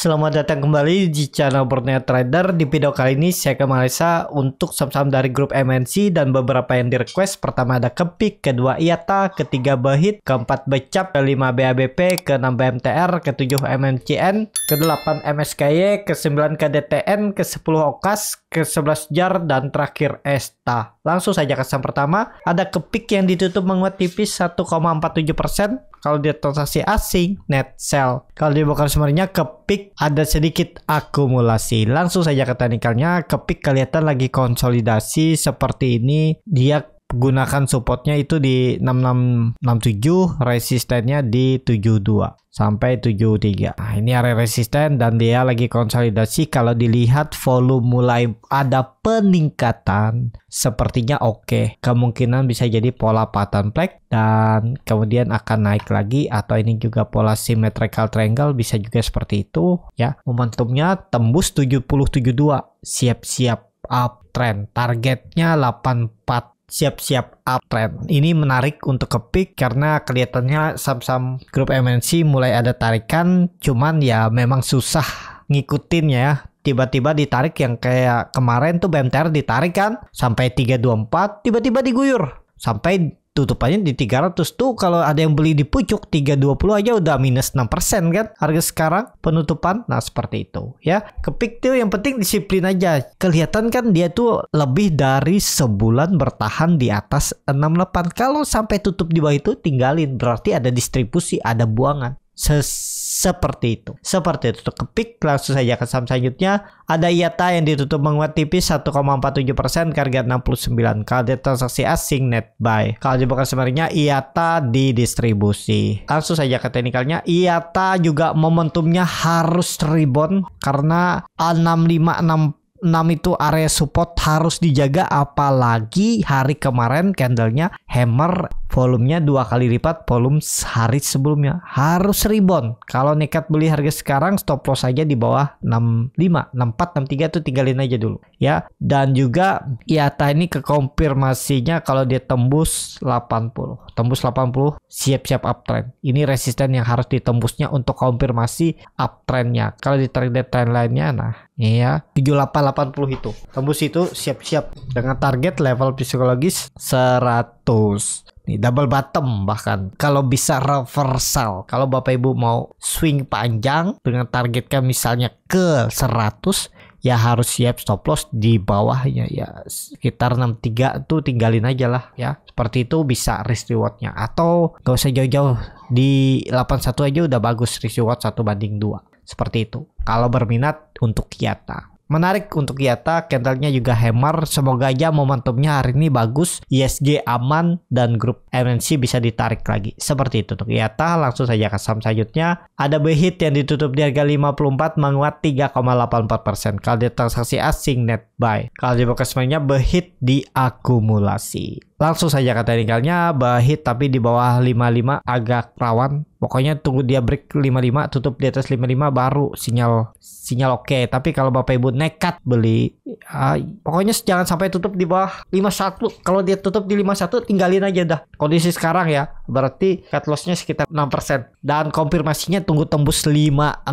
Selamat datang kembali di channel Borneo Trader. Di video kali ini saya ke Malaysia untuk saham-saham dari grup MNC dan beberapa yang direquest. Pertama ada Kepik, kedua IATA, ketiga Bahit, keempat Becap, kelima BABP, keenam BMTR, ketujuh MNCN, kedelapan MSKY, kesembilan KDTN, kesepuluh OKAS, ke-11 jar dan terakhir Esta. Langsung saja ke saham pertama, ada kepik yang ditutup menguat tipis 1,47% kalau dia transaksi asing net sell. Kalau di bukan sebenarnya kepik ada sedikit akumulasi. Langsung saja ke teknikalnya, kepik kelihatan lagi konsolidasi seperti ini. Dia gunakan supportnya itu di 6667 resistennya di 72 sampai 73 nah ini area resisten dan dia lagi konsolidasi kalau dilihat volume mulai ada peningkatan sepertinya oke okay. kemungkinan bisa jadi pola pattern flag dan kemudian akan naik lagi atau ini juga pola symmetrical triangle bisa juga seperti itu ya momentumnya tembus 7072 siap-siap uptrend targetnya 84 siap-siap uptrend. Ini menarik untuk kepik karena kelihatannya saham-saham grup MNC mulai ada tarikan, cuman ya memang susah ngikutin ya. Tiba-tiba ditarik yang kayak kemarin tuh BMTR ditarik kan sampai 324, tiba-tiba diguyur sampai tutupannya di 300 tuh kalau ada yang beli di pucuk 320 aja udah minus 6% kan harga sekarang penutupan nah seperti itu ya kepik tuh yang penting disiplin aja kelihatan kan dia tuh lebih dari sebulan bertahan di atas 68 kalau sampai tutup di bawah itu tinggalin berarti ada distribusi ada buangan seperti itu. Seperti itu. Kepik langsung saja ke saham selanjutnya. Ada IATA yang ditutup menguat tipis 1,47% harga 69. Kalau transaksi asing net buy. Kalau bukan sebenarnya IATA di distribusi. Langsung saja ke teknikalnya. IATA juga momentumnya harus rebound karena 6560 6 itu area support harus dijaga apalagi hari kemarin candlenya hammer volumenya dua kali lipat volume sehari sebelumnya. Harus rebound. Kalau nekat beli harga sekarang stop loss aja di bawah 65, 64, 63 tuh tinggalin aja dulu ya. Dan juga IATA ya, ini kekonfirmasinya kalau dia tembus 80. Tembus 80 siap-siap uptrend. Ini resisten yang harus ditembusnya untuk konfirmasi uptrendnya. Kalau di trend trend lainnya nah ya 7880 itu. Tembus itu siap-siap dengan target level psikologis 100. Nih, double bottom bahkan kalau bisa reversal kalau bapak ibu mau swing panjang dengan targetkan misalnya ke 100 ya harus siap stop loss di bawahnya ya sekitar 63 tuh tinggalin aja lah ya seperti itu bisa risk rewardnya atau gak usah jauh-jauh di 81 aja udah bagus risk reward 1 banding 2 seperti itu kalau berminat untuk Kiata Menarik untuk Yata, candlenya juga hammer. Semoga aja momentumnya hari ini bagus. ISG e aman dan grup MNC bisa ditarik lagi. Seperti itu untuk Yata. Langsung saja ke saham selanjutnya. Ada behit yang ditutup di harga 54 menguat 3,84%. Kalau di transaksi asing net buy. Kalau di pokok semuanya behit diakumulasi. Langsung saja kata tinggalnya Bahit tapi di bawah 55 agak rawan. Pokoknya tunggu dia break 55 tutup di atas 55 baru sinyal sinyal oke. Okay. Tapi kalau Bapak Ibu nekat beli uh, pokoknya jangan sampai tutup di bawah 51. Kalau dia tutup di 51 tinggalin aja dah. Kondisi sekarang ya berarti cut lossnya sekitar 6% dan konfirmasinya tunggu tembus 5657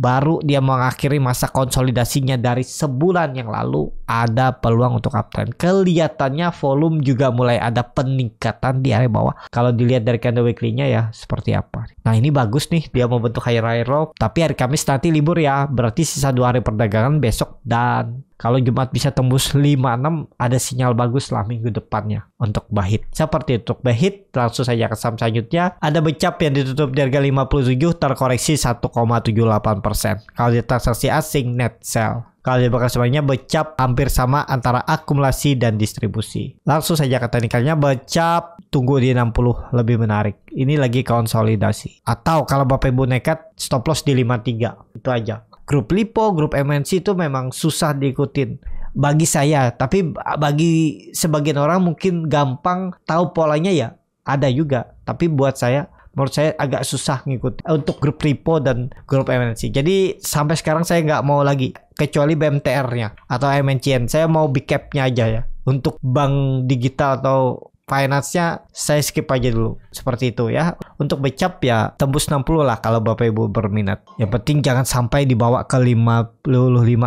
baru dia mengakhiri masa konsolidasinya dari sebulan yang lalu ada peluang untuk uptrend. Kelihatannya volume belum juga mulai ada peningkatan di area bawah. Kalau dilihat dari candle weekly-nya ya seperti apa. Nah ini bagus nih dia membentuk higher high low. Tapi hari Kamis nanti libur ya. Berarti sisa dua hari perdagangan besok dan kalau Jumat bisa tembus 56 ada sinyal bagus lah minggu depannya untuk Bahit. Seperti itu untuk Bahit langsung saja ke saham selanjutnya. Ada Becap yang ditutup di harga 57 terkoreksi 1,78%. Kalau di transaksi asing net sell. Kalau di bakal semuanya Becap hampir sama antara akumulasi dan distribusi. Langsung saja ke teknikalnya Becap tunggu di 60 lebih menarik. Ini lagi konsolidasi. Atau kalau Bapak Ibu nekat stop loss di 53. Itu aja grup Lipo, grup MNC itu memang susah diikutin bagi saya, tapi bagi sebagian orang mungkin gampang tahu polanya ya ada juga, tapi buat saya menurut saya agak susah ngikut untuk grup Lipo dan grup MNC. Jadi sampai sekarang saya nggak mau lagi kecuali BMTR-nya atau MNCN. Saya mau big nya aja ya. Untuk bank digital atau finance-nya saya skip aja dulu. Seperti itu ya untuk becap ya tembus 60 lah kalau Bapak Ibu berminat. Yang penting jangan sampai dibawa ke 55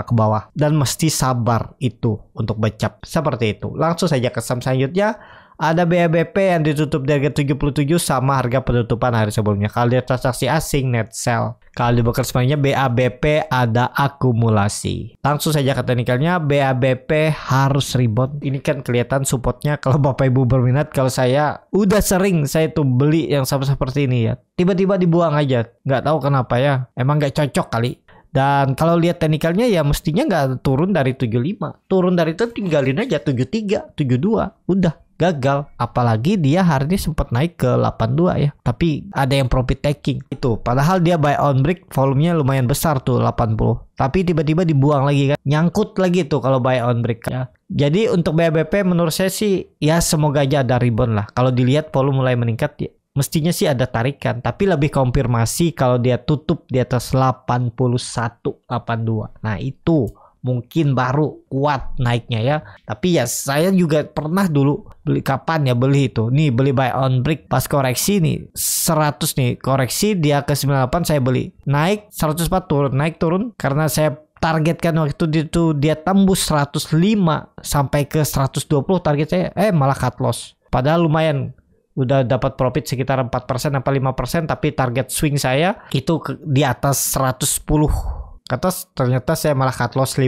ke bawah dan mesti sabar itu untuk becap. Seperti itu. Langsung saja ke saham selanjutnya ada BABP yang ditutup di harga 77 sama harga penutupan hari sebelumnya. Kalau di transaksi asing net sell. Kalau di broker sebenarnya BABP ada akumulasi. Langsung saja ke teknikalnya BABP harus rebound. Ini kan kelihatan supportnya kalau Bapak Ibu berminat kalau saya udah sering saya tuh beli yang sama seperti ini ya. Tiba-tiba dibuang aja. Nggak tahu kenapa ya. Emang nggak cocok kali. Dan kalau lihat teknikalnya ya mestinya nggak turun dari 75. Turun dari itu tinggalin aja 73, 72. Udah gagal apalagi dia hari ini sempat naik ke 82 ya tapi ada yang profit taking itu padahal dia buy on break volumenya lumayan besar tuh 80 tapi tiba-tiba dibuang lagi kan nyangkut lagi tuh kalau buy on break kan. ya. jadi untuk BBP menurut saya sih ya semoga aja ada rebound lah kalau dilihat volume mulai meningkat ya mestinya sih ada tarikan tapi lebih konfirmasi kalau dia tutup di atas 81 82 nah itu mungkin baru kuat naiknya ya. Tapi ya saya juga pernah dulu beli kapan ya beli itu. Nih beli buy on break pas koreksi nih 100 nih koreksi dia ke 98 saya beli. Naik 104 turun, naik turun karena saya targetkan waktu itu dia tembus 105 sampai ke 120 target saya eh malah cut loss. Padahal lumayan udah dapat profit sekitar 4% apa 5% tapi target swing saya itu di atas 110 Kata, ternyata saya malah cut loss 5%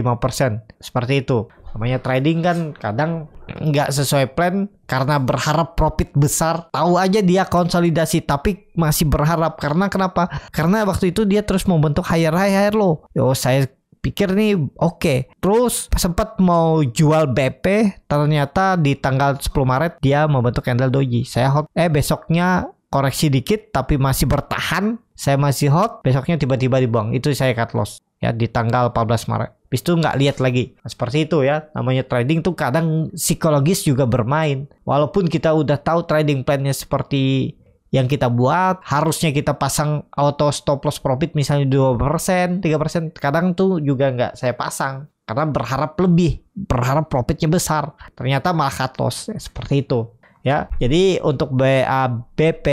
seperti itu namanya trading kan kadang nggak sesuai plan karena berharap profit besar tahu aja dia konsolidasi tapi masih berharap karena kenapa karena waktu itu dia terus membentuk higher high higher low yo saya pikir nih oke okay. terus sempat mau jual BP ternyata di tanggal 10 Maret dia membentuk candle doji saya hot eh besoknya koreksi dikit tapi masih bertahan saya masih hot besoknya tiba-tiba dibuang itu saya cut loss ya di tanggal 14 Maret. Habis itu nggak lihat lagi. Nah, seperti itu ya. Namanya trading tuh kadang psikologis juga bermain. Walaupun kita udah tahu trading plannya seperti yang kita buat harusnya kita pasang auto stop loss profit misalnya 2%, 3%. Kadang tuh juga nggak saya pasang karena berharap lebih, berharap profitnya besar. Ternyata malah cut loss ya, seperti itu. Ya, jadi untuk BABP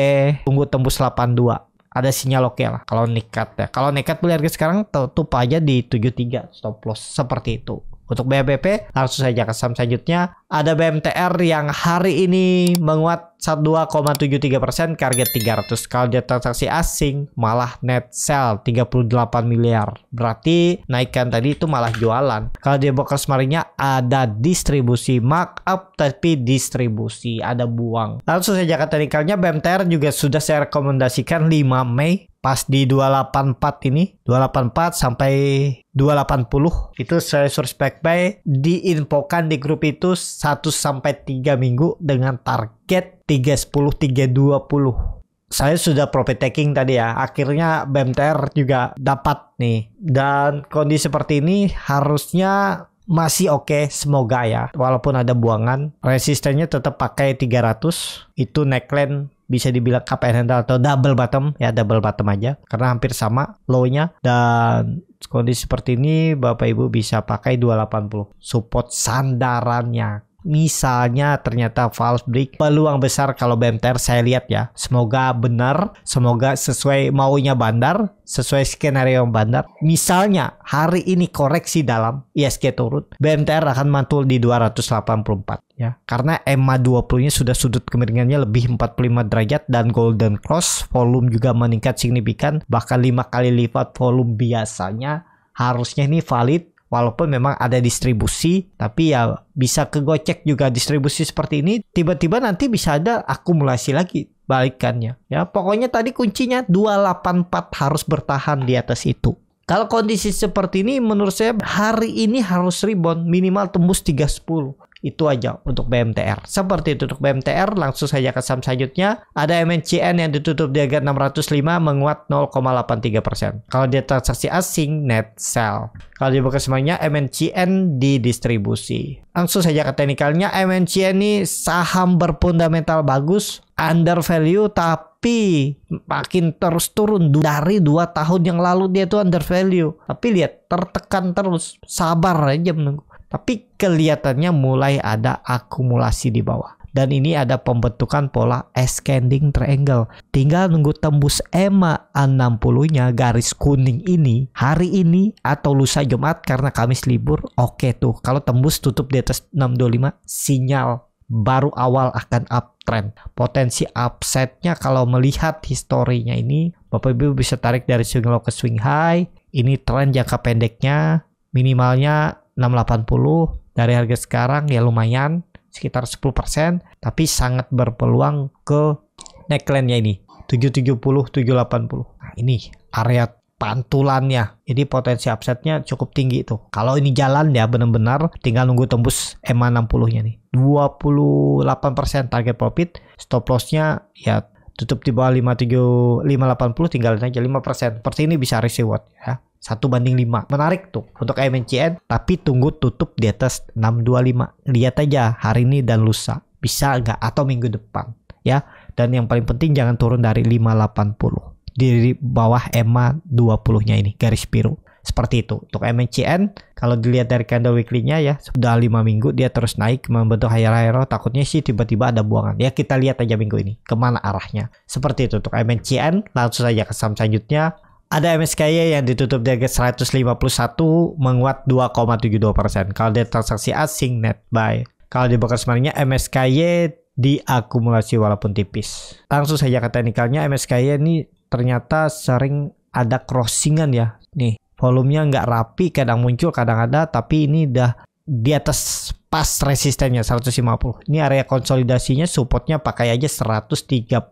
tunggu tembus 82 ada sinyal oke okay lah kalau nekat ya. Kalau nekat beli harga sekarang tutup aja di 73 stop loss seperti itu. Untuk BMPP langsung saja ke saham selanjutnya. Ada BMTR yang hari ini menguat 2,73 persen target 300 kalau dia transaksi asing malah net sell 38 miliar. Berarti naikkan tadi itu malah jualan. Kalau di brokers marinya ada distribusi markup tapi distribusi ada buang. Langsung saja ke teknikalnya BMTR juga sudah saya rekomendasikan 5 Mei pas di 284 ini 284 sampai 280 itu suruh spec buy diinfokan di grup itu 1 sampai 3 minggu dengan target 310 320 saya sudah profit taking tadi ya. Akhirnya BMTR juga dapat nih. Dan kondisi seperti ini harusnya masih oke okay, semoga ya. Walaupun ada buangan, resistennya tetap pakai 300. Itu neckline bisa dibilang KPN handle atau double bottom ya double bottom aja karena hampir sama low-nya dan kondisi seperti ini Bapak Ibu bisa pakai 280 support sandarannya misalnya ternyata false break peluang besar kalau BMTR saya lihat ya semoga benar semoga sesuai maunya bandar sesuai skenario bandar misalnya hari ini koreksi dalam ISG turun BMTR akan mantul di 284 ya karena EMA 20 nya sudah sudut kemiringannya lebih 45 derajat dan golden cross volume juga meningkat signifikan bahkan lima kali lipat volume biasanya harusnya ini valid walaupun memang ada distribusi tapi ya bisa kegocek juga distribusi seperti ini tiba-tiba nanti bisa ada akumulasi lagi balikannya ya pokoknya tadi kuncinya 284 harus bertahan di atas itu kalau kondisi seperti ini menurut saya hari ini harus rebound minimal tembus 310 itu aja untuk BMTR. Seperti itu untuk BMTR, langsung saja ke saham selanjutnya. Ada MNCN yang ditutup di harga 605 menguat 0,83%. Kalau dia transaksi asing, net sell. Kalau dibuka semuanya, MNCN didistribusi. Langsung saja ke teknikalnya, MNCN ini saham berfundamental bagus, under value tapi makin terus turun dari dua tahun yang lalu dia itu under value tapi lihat tertekan terus sabar aja menunggu tapi kelihatannya mulai ada akumulasi di bawah. Dan ini ada pembentukan pola ascending triangle. Tinggal nunggu tembus EMA 60-nya garis kuning ini hari ini atau lusa Jumat karena Kamis libur. Oke okay tuh, kalau tembus tutup di atas 625 sinyal baru awal akan uptrend. Potensi upsetnya kalau melihat historinya ini, Bapak Ibu bisa tarik dari swing low ke swing high. Ini tren jangka pendeknya minimalnya 680 dari harga sekarang ya lumayan sekitar 10% tapi sangat berpeluang ke neckline-nya ini 770 780. Nah, ini area pantulannya. Jadi potensi upsetnya cukup tinggi tuh. Kalau ini jalan ya benar-benar tinggal nunggu tembus EMA 60-nya nih. 28% target profit, stop loss-nya ya tutup di bawah 57 580 tinggalin aja 5%. Seperti ini bisa reward ya. 1 banding 5. Menarik tuh untuk MNCN, tapi tunggu tutup di atas 625. Lihat aja hari ini dan lusa. Bisa nggak? Atau minggu depan. ya. Dan yang paling penting jangan turun dari 580. Di bawah EMA 20-nya ini, garis biru. Seperti itu. Untuk MNCN, kalau dilihat dari candle weekly-nya ya, sudah lima minggu dia terus naik membentuk higher higher Takutnya sih tiba-tiba ada buangan. Ya kita lihat aja minggu ini, kemana arahnya. Seperti itu untuk MNCN. Langsung saja ke saham selanjutnya ada MSKY yang ditutup di harga 151 menguat 2,72 persen. Kalau di transaksi asing net buy. Kalau di broker sebenarnya MSKY diakumulasi walaupun tipis. Langsung saja ke teknikalnya MSKY ini ternyata sering ada crossingan ya. Nih volumenya nggak rapi kadang muncul kadang ada tapi ini udah di atas pas resistennya 150. Ini area konsolidasinya supportnya pakai aja 135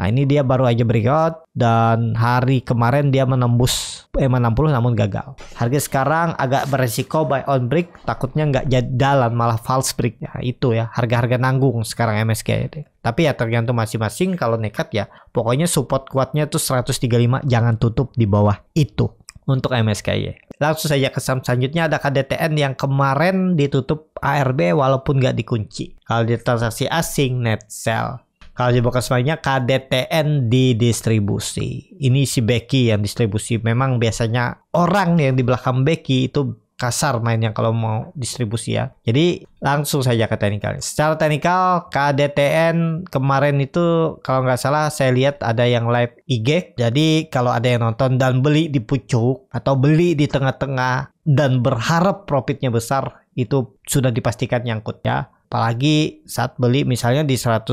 Nah ini dia baru aja breakout dan hari kemarin dia menembus EMA eh, 60 namun gagal. Harga sekarang agak beresiko buy on break takutnya nggak jalan malah false break. breaknya itu ya harga-harga nanggung sekarang MSK ini. Tapi ya tergantung masing-masing kalau nekat ya pokoknya support kuatnya tuh 135 jangan tutup di bawah itu untuk MSKY. Langsung saja ke saham selanjutnya ada KDTN yang kemarin ditutup ARB walaupun nggak dikunci. Kalau di transaksi asing net sell kalau di bekas mainnya KDTN di distribusi. Ini si Becky yang distribusi. Memang biasanya orang yang di belakang Becky itu kasar mainnya kalau mau distribusi ya. Jadi langsung saja ke teknikal. Secara teknikal KDTN kemarin itu kalau nggak salah saya lihat ada yang live IG. Jadi kalau ada yang nonton dan beli di pucuk atau beli di tengah-tengah dan berharap profitnya besar itu sudah dipastikan nyangkut ya apalagi saat beli misalnya di 160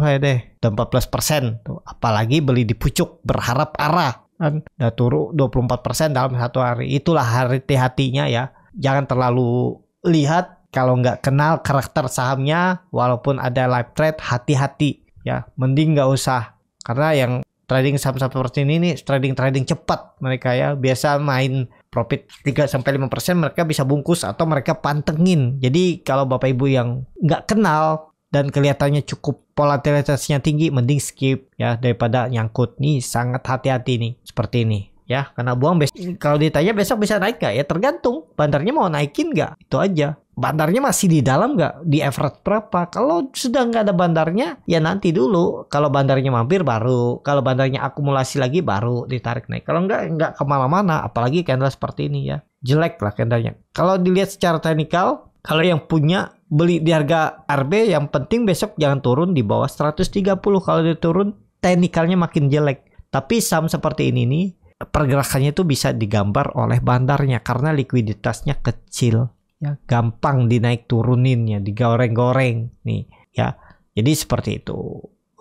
ya deh 14 persen apalagi beli di pucuk berharap arah kan udah turun 24 persen dalam satu hari itulah hati-hatinya ya jangan terlalu lihat kalau nggak kenal karakter sahamnya walaupun ada live trade hati-hati ya mending nggak usah karena yang trading saham-saham seperti ini nih trading-trading cepat mereka ya biasa main profit 3 sampai lima persen mereka bisa bungkus atau mereka pantengin. Jadi kalau Bapak Ibu yang nggak kenal dan kelihatannya cukup volatilitasnya tinggi mending skip ya daripada nyangkut nih sangat hati-hati nih seperti ini ya karena buang besok kalau ditanya besok bisa naik gak ya tergantung bandarnya mau naikin gak itu aja bandarnya masih di dalam nggak di Everett berapa kalau sudah nggak ada bandarnya ya nanti dulu kalau bandarnya mampir baru kalau bandarnya akumulasi lagi baru ditarik naik kalau nggak nggak kemana-mana apalagi candle seperti ini ya jelek lah candlenya kalau dilihat secara teknikal kalau yang punya beli di harga RB yang penting besok jangan turun di bawah 130 kalau diturun teknikalnya makin jelek tapi saham seperti ini nih pergerakannya itu bisa digambar oleh bandarnya karena likuiditasnya kecil ya gampang dinaik turunin ya digoreng-goreng nih ya. Jadi seperti itu.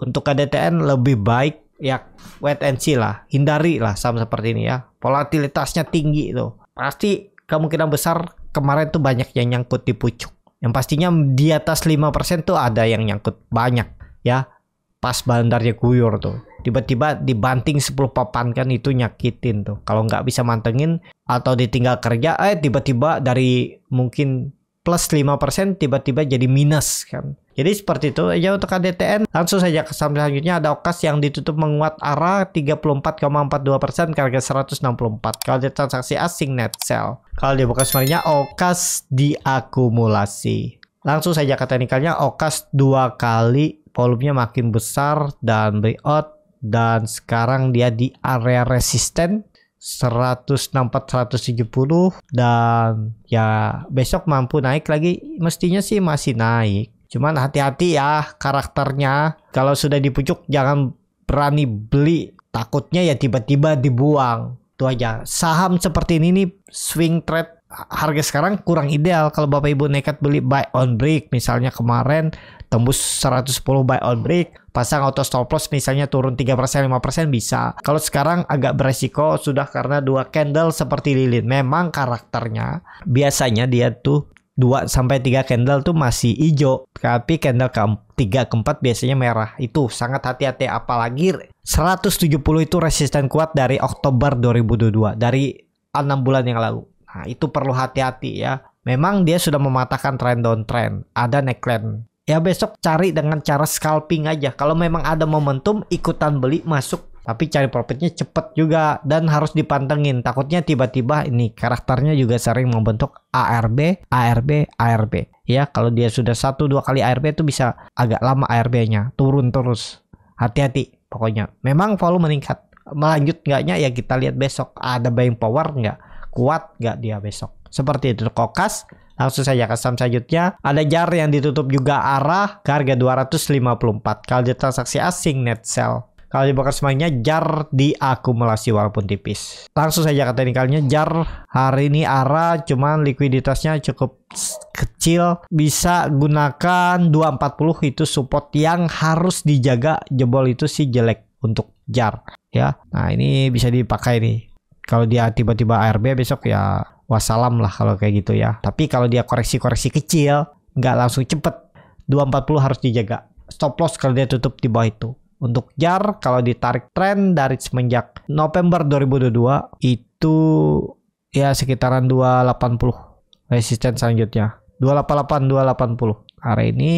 Untuk KDTN lebih baik ya wait and see lah, hindari lah sama seperti ini ya. Volatilitasnya tinggi tuh. Pasti kemungkinan besar kemarin tuh banyak yang nyangkut di pucuk. Yang pastinya di atas 5% tuh ada yang nyangkut banyak ya pas bandarnya guyur tuh tiba-tiba dibanting 10 papan kan itu nyakitin tuh kalau nggak bisa mantengin atau ditinggal kerja eh tiba-tiba dari mungkin plus 5% tiba-tiba jadi minus kan jadi seperti itu aja untuk KDTN. Langsung saja ke saham selanjutnya ada Okas yang ditutup menguat arah 34,42% ke harga 164. Kalau di transaksi asing net sell. Kalau buka sebenarnya Okas diakumulasi. Langsung saja ke teknikalnya Okas dua kali volumenya makin besar dan breakout dan sekarang dia di area resisten 164 170 dan ya besok mampu naik lagi mestinya sih masih naik cuman hati-hati ya karakternya kalau sudah dipucuk jangan berani beli takutnya ya tiba-tiba dibuang itu aja saham seperti ini nih swing trade harga sekarang kurang ideal kalau Bapak Ibu nekat beli buy on break misalnya kemarin tembus 110 buy on break pasang auto stop loss misalnya turun 3% 5% bisa kalau sekarang agak beresiko sudah karena dua candle seperti lilin memang karakternya biasanya dia tuh 2 sampai 3 candle tuh masih hijau tapi candle ke 3 ke 4 biasanya merah itu sangat hati-hati apalagi 170 itu resisten kuat dari Oktober 2022 dari 6 bulan yang lalu Nah, itu perlu hati-hati ya. Memang dia sudah mematahkan trend downtrend, ada neckline. Ya besok cari dengan cara scalping aja. Kalau memang ada momentum, ikutan beli masuk. Tapi cari profitnya cepet juga dan harus dipantengin. Takutnya tiba-tiba ini karakternya juga sering membentuk ARB, ARB, ARB. Ya kalau dia sudah satu dua kali ARB itu bisa agak lama ARB-nya turun terus. Hati-hati pokoknya. Memang volume meningkat. Melanjut nggaknya ya kita lihat besok ada buying power nggak kuat nggak dia besok seperti itu kokas langsung saja ke saham selanjutnya ada jar yang ditutup juga arah ke harga 254 kalau di transaksi asing net sell kalau di bakar semuanya jar diakumulasi walaupun tipis langsung saja ke teknikalnya jar hari ini arah cuman likuiditasnya cukup kecil bisa gunakan 240 itu support yang harus dijaga jebol itu sih jelek untuk jar ya nah ini bisa dipakai nih kalau dia tiba-tiba ARB besok ya wassalam lah kalau kayak gitu ya. Tapi kalau dia koreksi-koreksi kecil, nggak langsung cepet. 240 harus dijaga. Stop loss kalau dia tutup di bawah itu. Untuk JAR kalau ditarik tren dari semenjak November 2022 itu ya sekitaran 280 resisten selanjutnya. 288 280. Area ini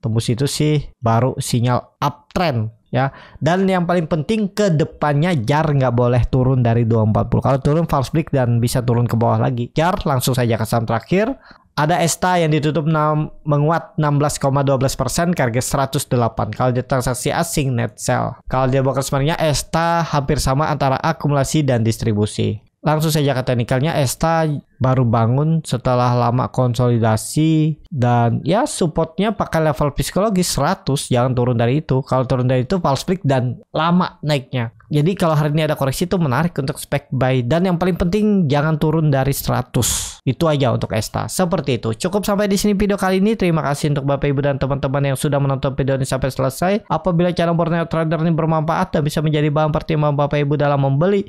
tembus itu sih baru sinyal uptrend ya dan yang paling penting ke depannya jar nggak boleh turun dari 240 kalau turun false break dan bisa turun ke bawah lagi jar langsung saja ke saham terakhir ada ESTA yang ditutup 6, menguat 16,12 persen harga 108. Kalau di transaksi asing net sell. Kalau dia broker sebenarnya ESTA hampir sama antara akumulasi dan distribusi. Langsung saja ke teknikalnya, Esta baru bangun setelah lama konsolidasi dan ya supportnya pakai level psikologis 100 jangan turun dari itu kalau turun dari itu false break dan lama naiknya jadi kalau hari ini ada koreksi itu menarik untuk spek buy dan yang paling penting jangan turun dari 100 itu aja untuk Esta seperti itu cukup sampai di sini video kali ini terima kasih untuk Bapak Ibu dan teman-teman yang sudah menonton video ini sampai selesai apabila channel Borneo Trader ini bermanfaat dan bisa menjadi bahan pertimbangan Bapak Ibu dalam membeli